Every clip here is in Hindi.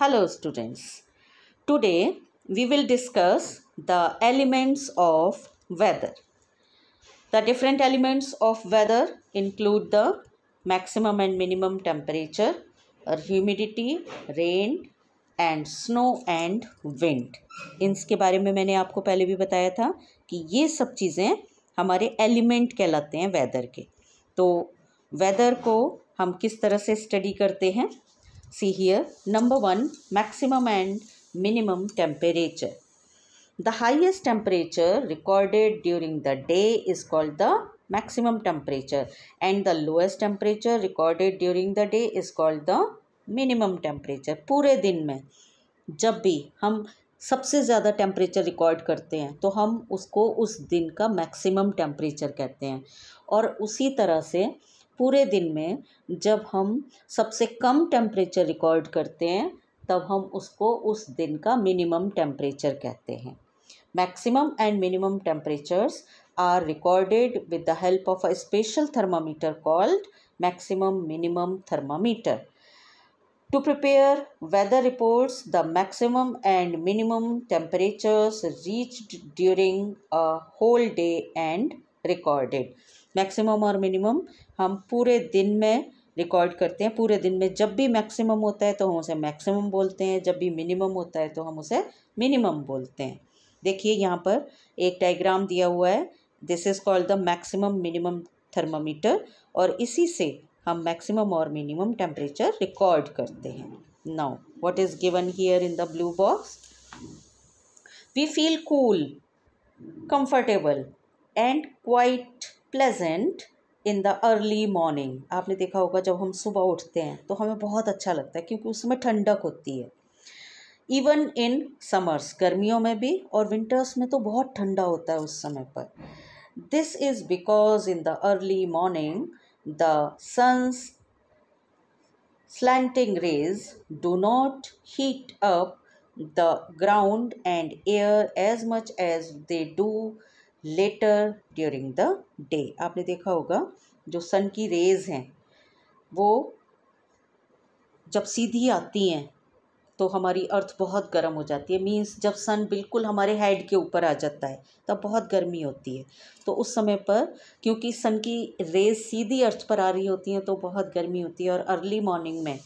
Hello students. Today we will discuss the elements of weather. The different elements of weather include the maximum and minimum temperature, humidity, rain and snow and wind. इसके बारे में मैंने आपको पहले भी बताया था कि ये सब चीज़ें हमारे एलिमेंट कहलाते हैं वेदर के तो वेदर को हम किस तरह से स्टडी करते हैं See here, number 1 maximum and minimum temperature. The highest temperature recorded during the day is called the maximum temperature and the lowest temperature recorded during the day is called the minimum temperature. pure din mein jab bhi hum सबसे ज़्यादा टेम्परेचर रिकॉर्ड करते हैं तो हम उसको उस दिन का मैक्सिमम टेम्परेचर कहते हैं और उसी तरह से पूरे दिन में जब हम सबसे कम टेम्परेचर रिकॉर्ड करते हैं तब हम उसको उस दिन का मिनिमम टेम्परेचर कहते हैं maximum and minimum temperatures are recorded with the help of a special thermometer called maximum minimum thermometer to prepare weather reports the maximum and minimum temperatures reached during a whole day and recorded maximum और मिनिमम हम पूरे दिन में रिकॉर्ड करते हैं पूरे दिन में जब भी मैक्सिमम होता है तो हम उसे मैक्सिमम बोलते हैं जब भी मिनिमम होता है तो हम उसे मिनिमम बोलते हैं देखिए यहाँ पर एक डायग्राम दिया हुआ है this is called the maximum minimum thermometer और इसी से हम मैक्सिमम और मिनिमम टेम्परेचर रिकॉर्ड करते हैं now what is given here in the blue box we feel cool comfortable and quite pleasant in the early morning आपने देखा होगा जब हम सुबह उठते हैं तो हमें बहुत अच्छा लगता है क्योंकि उसमें ठंडक होती है इवन इन समर्स गर्मियों में भी और विंटर्स में तो बहुत ठंडा होता है उस समय पर this is because in the early morning the sun's slanting rays do not heat up the ground and air as much as they do later during the day आपने देखा होगा जो सन की रेज़ हैं वो जब सीधी आती हैं तो हमारी अर्थ बहुत गर्म हो जाती है मीन्स जब सन बिल्कुल हमारे हेड के ऊपर आ जाता है तब बहुत गर्मी होती है तो उस समय पर क्योंकि सन की रेज सीधी अर्थ पर आ रही होती हैं तो बहुत गर्मी होती है और अर्ली मॉर्निंग में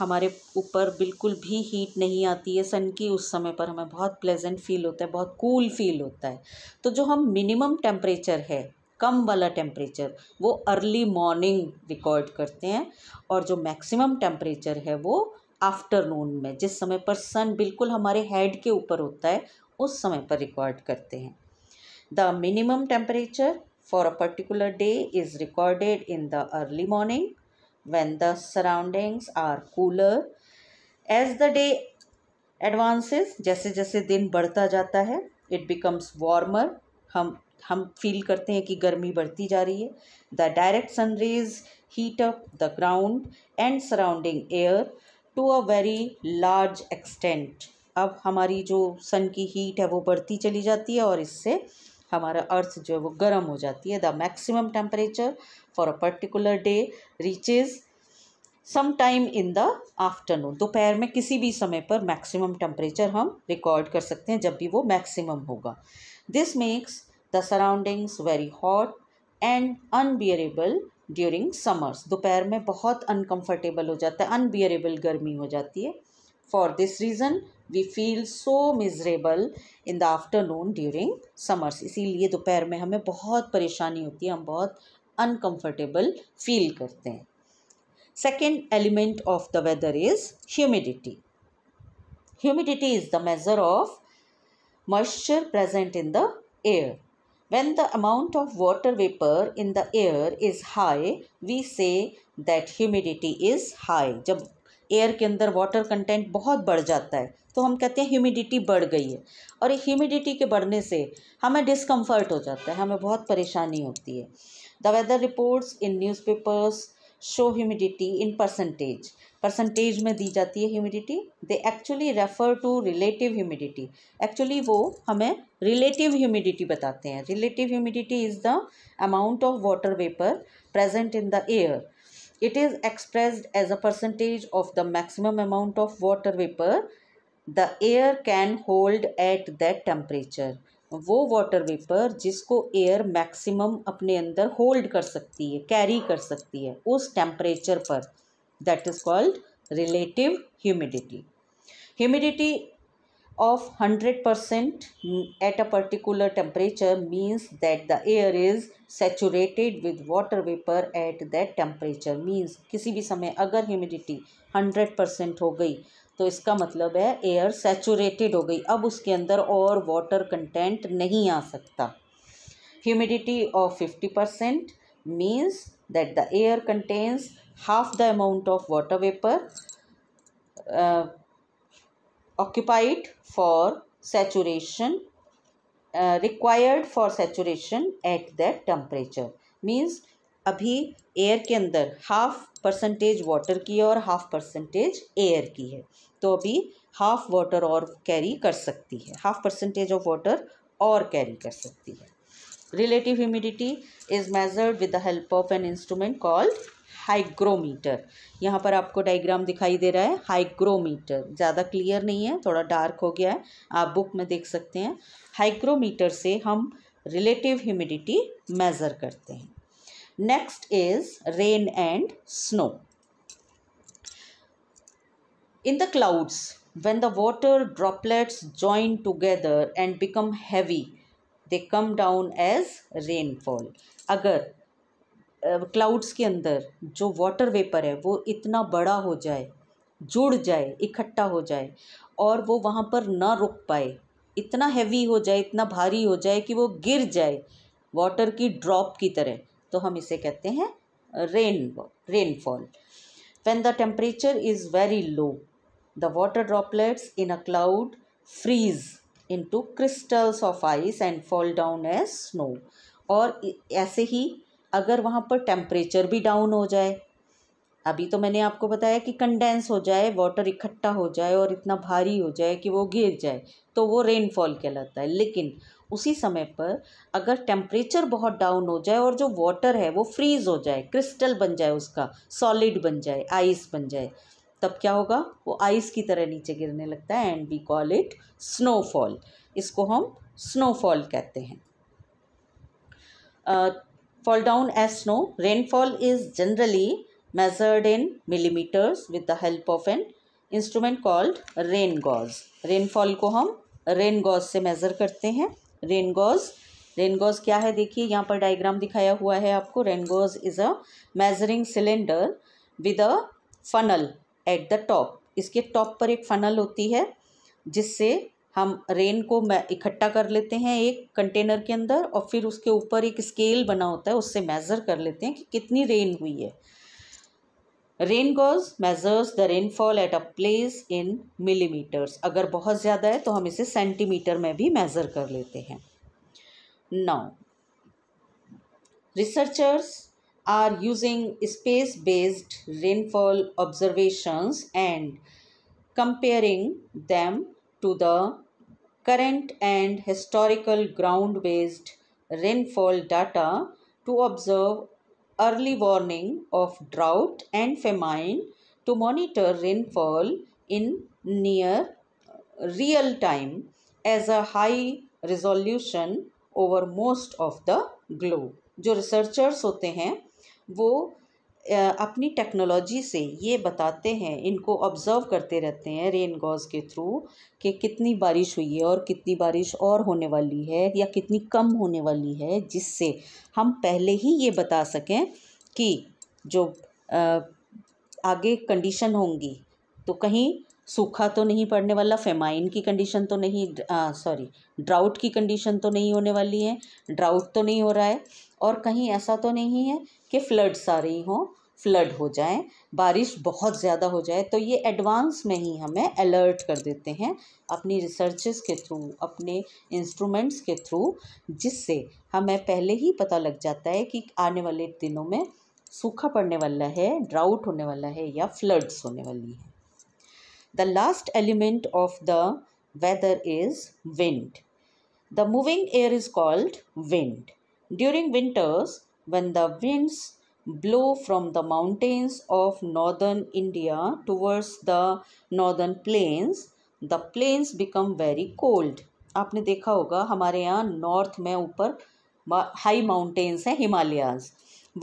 हमारे ऊपर बिल्कुल भी हीट नहीं आती है सन की उस समय पर हमें बहुत प्लेजेंट फील होता है बहुत कूल फील होता है तो जो हम मिनिमम टेम्परेचर है कम वाला टेम्परेचर वो अर्ली मॉर्निंग रिकॉर्ड करते हैं और जो मैक्सिमम टेम्परेचर है वो आफ्टरनून में जिस समय पर सन बिल्कुल हमारे हेड के ऊपर होता है उस समय पर रिकॉर्ड करते हैं the minimum temperature for a particular day is recorded in the early morning when the surroundings are cooler. As the day advances, जैसे जैसे दिन बढ़ता जाता है it becomes warmer. हम हम फील करते हैं कि गर्मी बढ़ती जा रही है the direct rays heat up the ground and surrounding air to a very large extent अब हमारी जो सन की हीट है वो बढ़ती चली जाती है और इससे हमारा अर्थ जो है वो गर्म हो जाती है the maximum temperature for a particular day reaches some time in the afternoon दोपहर में किसी भी समय पर मैक्सिमम टेम्परेचर हम रिकॉर्ड कर सकते हैं जब भी वो मैक्सिमम होगा this makes the surroundings very hot and unbearable during summers दोपहर में बहुत अनकम्फर्टेबल हो जाता है अनबियरेबल गर्मी हो जाती है for this reason we feel so miserable in the afternoon during summers इसीलिए दोपहर में हमें बहुत परेशानी होती है हम बहुत अनकंफर्टेबल फील करते हैं second element of the weather is humidity humidity is the measure of moisture present in the air when the amount of water vapour in the air is high we say that humidity is high जब एयर के अंदर वाटर कंटेंट बहुत बढ़ जाता है तो हम कहते हैं ह्यूमिडिटी बढ़ गई है और ह्यूमिडिटी के बढ़ने से हमें डिस्कम्फर्ट हो जाता है हमें बहुत परेशानी होती है the weather reports in newspapers show humidity in percentage percentage में दी जाती है humidity they actually refer to relative humidity actually वो हमें रिलेटिव ह्यूमिडिटी बताते हैं relative humidity is the amount of water vapour present in the air it is expressed as a percentage of the maximum amount of water vapour the air can hold at that temperature वो वाटर वेपर जिसको एयर मैक्सिमम अपने अंदर होल्ड कर सकती है कैरी कर सकती है उस टेम्परेचर पर that is called relative humidity humidity of hundred percent at a particular temperature means that the air is saturated with water vapour at that temperature means किसी भी समय अगर ह्यूमिडिटी हंड्रेड परसेंट हो गई तो इसका मतलब है एयर सेचूरेटेड हो गई अब उसके अंदर और वाटर कंटेंट नहीं आ सकता humidity of fifty percent means that the air contains half the amount of water vapour occupied for saturation required for saturation at that temperature means अभी एयर के अंदर हाफ परसेंटेज वाटर की है और हाफ परसेंटेज एयर की है तो अभी हाफ वाटर और कैरी कर सकती है हाफ परसेंटेज ऑफ वाटर और कैरी कर सकती है relative humidity is measured with the help of an instrument called hygrometer यहाँ पर आपको डायग्राम दिखाई दे रहा है हाइग्रोमीटर ज़्यादा क्लियर नहीं है थोड़ा डार्क हो गया है आप बुक में देख सकते हैं हाइग्रोमीटर से हम रिलेटिव ह्यूमिडिटी मेज़र करते हैं Next is rain and snow. In the clouds, when the water droplets join together and become heavy, they come down as rainfall. अगर क्लाउड्स के अंदर जो वाटर वेपर है वो इतना बड़ा हो जाए जुड़ जाए इकट्ठा हो जाए और वो वहाँ पर ना रुक पाए इतना हैवी हो जाए इतना भारी हो जाए कि वो गिर जाए वाटर की ड्रॉप की तरह तो हम इसे कहते हैं rain rainfall when the temperature is very low the water droplets in a cloud freeze into crystals of ice and fall down as snow और ऐसे ही अगर वहाँ पर टेम्परेचर भी डाउन हो जाए अभी तो मैंने आपको बताया कि कंडेंस हो जाए वाटर इकट्ठा हो जाए और इतना भारी हो जाए कि वो गिर जाए तो वो रेनफॉल कहलाता है लेकिन उसी समय पर अगर टेम्परेचर बहुत डाउन हो जाए और जो वाटर है वो फ्रीज हो जाए क्रिस्टल बन जाए उसका सॉलिड बन जाए आइस बन जाए तब क्या होगा वो आइस की तरह नीचे गिरने लगता है and we call it snowfall इसको हम स्नोफॉल कहते हैं fall down as snow rainfall is generally measured in millimetres with the help of an instrument called rain gauge rainfall को हम रेन गॉज से मेज़र करते हैं रेनगोज रेनगोज क्या है देखिए यहाँ पर डायग्राम दिखाया हुआ है आपको rain gauge is a measuring cylinder with a funnel at the top इसके टॉप पर एक फनल होती है जिससे हम रेन को इकट्ठा कर लेते हैं एक कंटेनर के अंदर और फिर उसके ऊपर एक स्केल बना होता है उससे मेज़र कर लेते हैं कि कितनी रेन हुई है rain gauge measures the rainfall at a place in millimetres अगर बहुत ज़्यादा है तो हम इसे सेंटीमीटर में भी मेज़र कर लेते हैं now researchers are using space based rainfall observations and comparing them to the current and historical ground based rainfall data to observe early warning of drought and famine to monitor rainfall in near real time as a high resolution over most of the globe जो researchers होते हैं वो अपनी टेक्नोलॉजी से ये बताते हैं इनको ऑब्ज़र्व करते रहते हैं रेन गॉज के थ्रू कि कितनी बारिश हुई है और कितनी बारिश और होने वाली है या कितनी कम होने वाली है जिससे हम पहले ही ये बता सकें कि जो आगे कंडीशन होंगी तो कहीं सूखा तो नहीं पड़ने वाला फेमाइन की कंडीशन तो नहीं सॉरी ड्राउट की कंडीशन तो नहीं होने वाली है ड्राउट तो नहीं हो रहा है और कहीं ऐसा तो नहीं है कि फ्लड्स आ रही हों फ्लड हो जाए बारिश बहुत ज़्यादा हो जाए तो ये एडवांस में ही हमें अलर्ट कर देते हैं अपनी रिसर्चेस के थ्रू अपने इंस्ट्रूमेंट्स के थ्रू जिससे हमें पहले ही पता लग जाता है कि आने वाले दिनों में सूखा पड़ने वाला है ड्राउट होने वाला है या फ्लड्स होने वाली है the last element of the weather is wind the moving air is called wind during winters when the winds blow from the mountains of northern India towards the northern plains, the plains become very cold. आपने देखा होगा हमारे यहाँ नॉर्थ में ऊपर हाई माउंटेन्स हैं हिमालयाज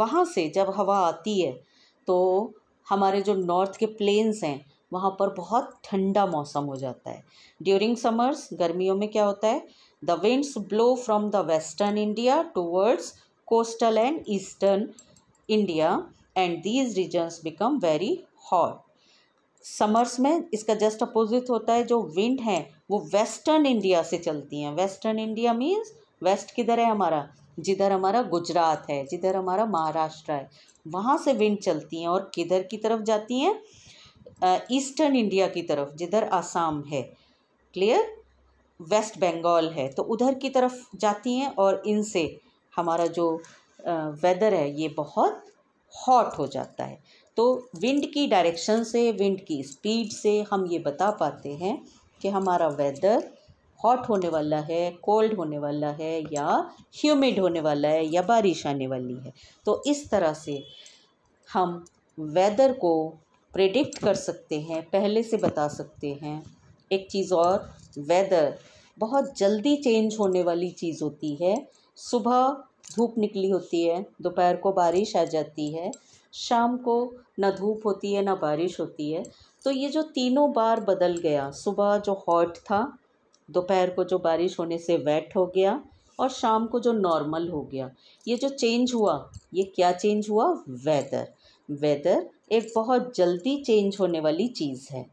वहाँ से जब हवा आती है तो हमारे जो नॉर्थ के प्लेन्स हैं वहाँ पर बहुत ठंडा मौसम हो जाता है ड्यूरिंग समर्स गर्मियों में क्या होता है the winds blow from the western India towards coastal and eastern India and these regions become very hot. Summers में इसका जस्ट अपोजिट होता है जो विंड है वो वेस्टर्न इंडिया से चलती हैं वेस्टर्न इंडिया मीन्स वेस्ट किधर है हमारा जिधर हमारा गुजरात है जिधर हमारा महाराष्ट्र है वहाँ से विंड चलती हैं और किधर की तरफ जाती हैं ईस्टर्न इंडिया की तरफ जिधर आसाम है क्लियर वेस्ट बंगाल है तो उधर की तरफ जाती हैं और इनसे हमारा जो वेदर है ये बहुत हॉट हो जाता है तो विंड की डायरेक्शन से विंड की स्पीड से हम ये बता पाते हैं कि हमारा वेदर हॉट होने वाला है कोल्ड होने वाला है या ह्यूमिड होने वाला है या बारिश आने वाली है तो इस तरह से हम वेदर को प्रेडिक्ट कर सकते हैं पहले से बता सकते हैं एक चीज़ और वेदर बहुत जल्दी चेंज होने वाली चीज़ होती है सुबह धूप निकली होती है दोपहर को बारिश आ जाती है शाम को ना धूप होती है ना बारिश होती है तो ये जो तीनों बार बदल गया सुबह जो हॉट था दोपहर को जो बारिश होने से वेट हो गया और शाम को जो नॉर्मल हो गया ये जो चेंज हुआ ये क्या चेंज हुआ वेदर वेदर एक बहुत जल्दी चेंज होने वाली चीज़ है